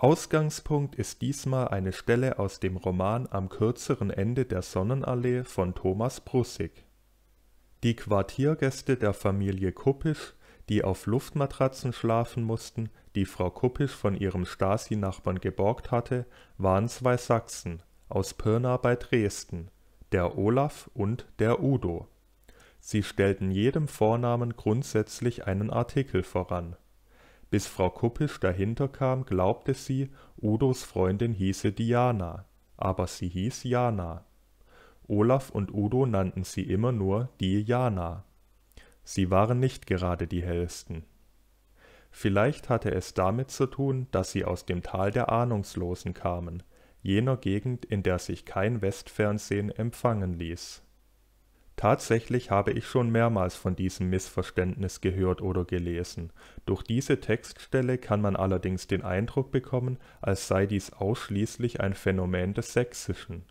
Ausgangspunkt ist diesmal eine Stelle aus dem Roman Am kürzeren Ende der Sonnenallee von Thomas Brussig. Die Quartiergäste der Familie Kuppisch, die auf Luftmatratzen schlafen mussten, die Frau Kuppisch von ihrem Stasi-Nachbarn geborgt hatte, waren zwei Sachsen aus Pirna bei Dresden, der Olaf und der Udo. Sie stellten jedem Vornamen grundsätzlich einen Artikel voran bis Frau Kuppisch dahinterkam, glaubte sie, Udos Freundin hieße Diana. Aber sie hieß Jana. Olaf und Udo nannten sie immer nur die Jana. Sie waren nicht gerade die hellsten. Vielleicht hatte es damit zu tun, dass sie aus dem Tal der Ahnungslosen kamen, jener Gegend, in der sich kein Westfernsehen empfangen ließ Tatsächlich habe ich schon mehrmals von diesem Missverständnis gehört oder gelesen. Durch diese Textstelle kann man allerdings den Eindruck bekommen, als sei dies ausschließlich ein Phänomen des Sächsischen.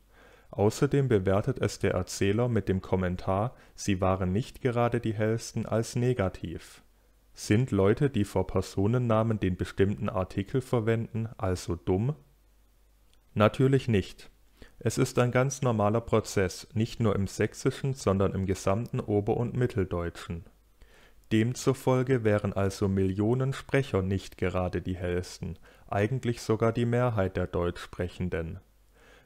Außerdem bewertet es der Erzähler mit dem Kommentar, sie waren nicht gerade die hellsten, als negativ. Sind Leute, die vor Personennamen den bestimmten Artikel verwenden, also dumm? Natürlich nicht es ist ein ganz normaler Prozess, nicht nur im Sächsischen, sondern im gesamten Ober- und Mitteldeutschen. Demzufolge wären also Millionen Sprecher nicht gerade die hellsten, eigentlich sogar die Mehrheit der Deutschsprechenden.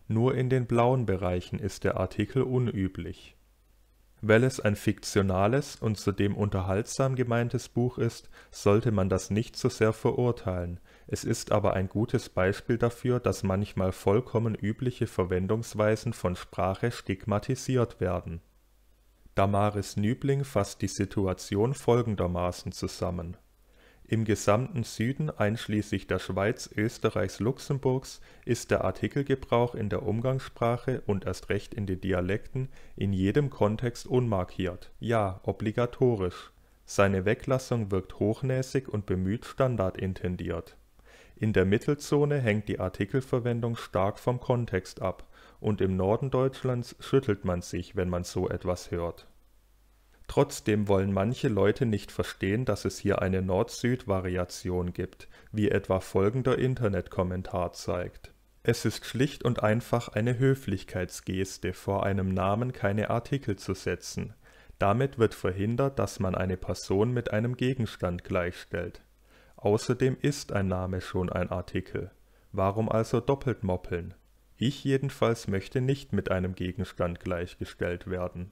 Nur in den blauen Bereichen ist der Artikel unüblich. Weil es ein fiktionales und zudem unterhaltsam gemeintes Buch ist, sollte man das nicht so sehr verurteilen, es ist aber ein gutes Beispiel dafür, dass manchmal vollkommen übliche Verwendungsweisen von Sprache stigmatisiert werden. Damaris Nübling fasst die Situation folgendermaßen zusammen. Im gesamten Süden einschließlich der Schweiz, Österreichs, Luxemburgs ist der Artikelgebrauch in der Umgangssprache und erst recht in den Dialekten in jedem Kontext unmarkiert, ja obligatorisch. Seine Weglassung wirkt hochnäsig und bemüht standardintendiert. In der Mittelzone hängt die Artikelverwendung stark vom Kontext ab, und im Norden Deutschlands schüttelt man sich, wenn man so etwas hört. Trotzdem wollen manche Leute nicht verstehen, dass es hier eine Nord-Süd-Variation gibt, wie etwa folgender Internetkommentar zeigt. Es ist schlicht und einfach eine Höflichkeitsgeste, vor einem Namen keine Artikel zu setzen. Damit wird verhindert, dass man eine Person mit einem Gegenstand gleichstellt. Außerdem ist ein Name schon ein Artikel. Warum also doppelt moppeln? Ich jedenfalls möchte nicht mit einem Gegenstand gleichgestellt werden.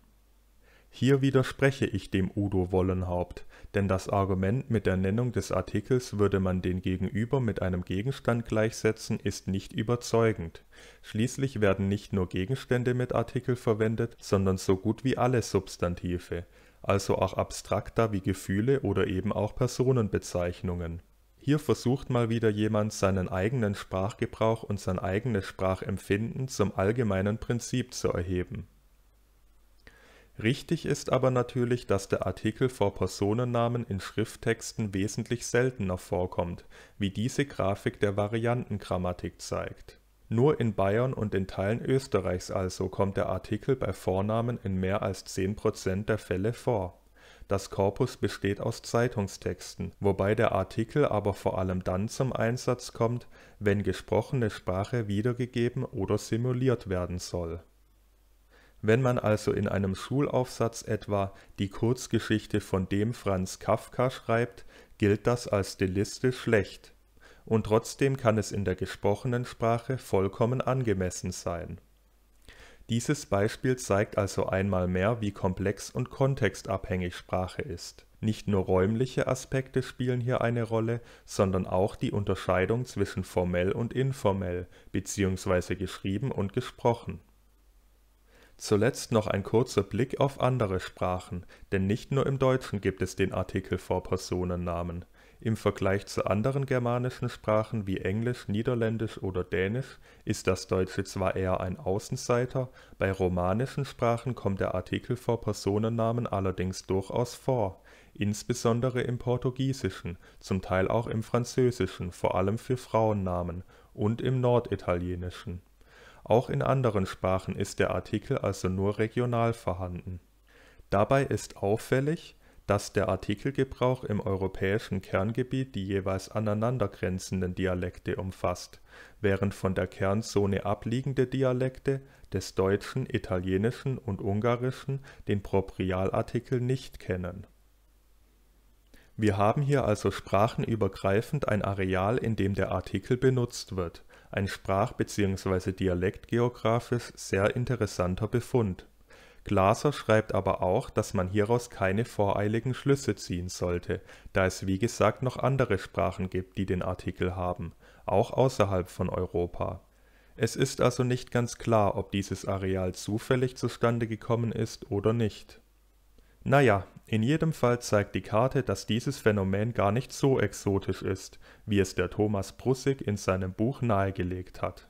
Hier widerspreche ich dem Udo Wollenhaupt, denn das Argument, mit der Nennung des Artikels würde man den Gegenüber mit einem Gegenstand gleichsetzen, ist nicht überzeugend. Schließlich werden nicht nur Gegenstände mit Artikel verwendet, sondern so gut wie alle Substantive, also auch abstrakter wie Gefühle oder eben auch Personenbezeichnungen. Hier versucht mal wieder jemand, seinen eigenen Sprachgebrauch und sein eigenes Sprachempfinden zum allgemeinen Prinzip zu erheben. Richtig ist aber natürlich, dass der Artikel vor Personennamen in Schrifttexten wesentlich seltener vorkommt, wie diese Grafik der Variantengrammatik zeigt. Nur in Bayern und in Teilen Österreichs also kommt der Artikel bei Vornamen in mehr als 10 der Fälle vor. Das Korpus besteht aus Zeitungstexten, wobei der Artikel aber vor allem dann zum Einsatz kommt, wenn gesprochene Sprache wiedergegeben oder simuliert werden soll. Wenn man also in einem Schulaufsatz etwa die Kurzgeschichte von dem Franz Kafka schreibt, gilt das als Deliste schlecht und trotzdem kann es in der gesprochenen Sprache vollkommen angemessen sein. Dieses Beispiel zeigt also einmal mehr, wie komplex und kontextabhängig Sprache ist. Nicht nur räumliche Aspekte spielen hier eine Rolle, sondern auch die Unterscheidung zwischen formell und informell, beziehungsweise geschrieben und gesprochen. Zuletzt noch ein kurzer Blick auf andere Sprachen, denn nicht nur im Deutschen gibt es den Artikel vor Personennamen. Im Vergleich zu anderen germanischen Sprachen wie Englisch, Niederländisch oder Dänisch ist das Deutsche zwar eher ein Außenseiter, bei romanischen Sprachen kommt der Artikel vor Personennamen allerdings durchaus vor, insbesondere im Portugiesischen, zum Teil auch im Französischen, vor allem für Frauennamen, und im Norditalienischen. Auch in anderen Sprachen ist der Artikel also nur regional vorhanden. Dabei ist auffällig, dass der Artikelgebrauch im europäischen Kerngebiet die jeweils aneinandergrenzenden Dialekte umfasst, während von der Kernzone abliegende Dialekte des Deutschen, Italienischen und Ungarischen den Proprialartikel nicht kennen. Wir haben hier also sprachenübergreifend ein Areal, in dem der Artikel benutzt wird, ein sprach- bzw. dialektgeografisch sehr interessanter Befund Glaser schreibt aber auch, dass man hieraus keine voreiligen Schlüsse ziehen sollte, da es wie gesagt noch andere Sprachen gibt, die den Artikel haben, auch außerhalb von Europa. Es ist also nicht ganz klar, ob dieses Areal zufällig zustande gekommen ist oder nicht. Naja, in jedem Fall zeigt die Karte, dass dieses Phänomen gar nicht so exotisch ist, wie es der Thomas Brussig in seinem Buch nahegelegt hat.